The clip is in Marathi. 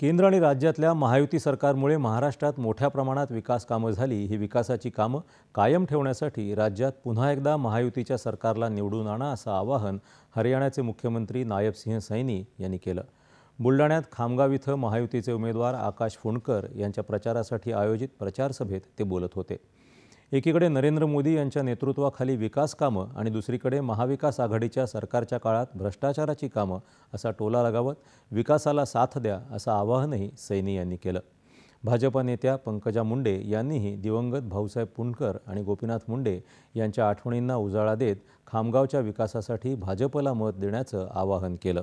केंद्र आणि राज्यातल्या महायुती सरकारमुळे महाराष्ट्रात मोठ्या प्रमाणात विकास कामं झाली ही विकासाची कामं कायम ठेवण्यासाठी राज्यात पुन्हा एकदा महायुतीच्या सरकारला निवडून आणा असं आवाहन हरियाणाचे मुख्यमंत्री नायबसिंह सैनी यांनी केलं बुलढाण्यात खामगाव इथं महायुतीचे उमेदवार आकाश फुंडकर यांच्या प्रचारासाठी आयोजित प्रचारसभेत ते बोलत होते एकीकडे नरेंद्र मोदी यांच्या नेतृत्वाखाली विकास कामं आणि दुसरीकडे महाविकास आघाडीच्या सरकारच्या काळात भ्रष्टाचाराची कामं असा टोला लगावत विकासाला साथ द्या असं आवाहनही सैनी यांनी केलं भाजपा नेत्या पंकजा मुंडे यांनीही दिवंगत भाऊसाहेब पुणकर आणि गोपीनाथ मुंडे यांच्या आठवणींना उजाळा देत खामगावच्या विकासासाठी भाजपला मत देण्याचं आवाहन केलं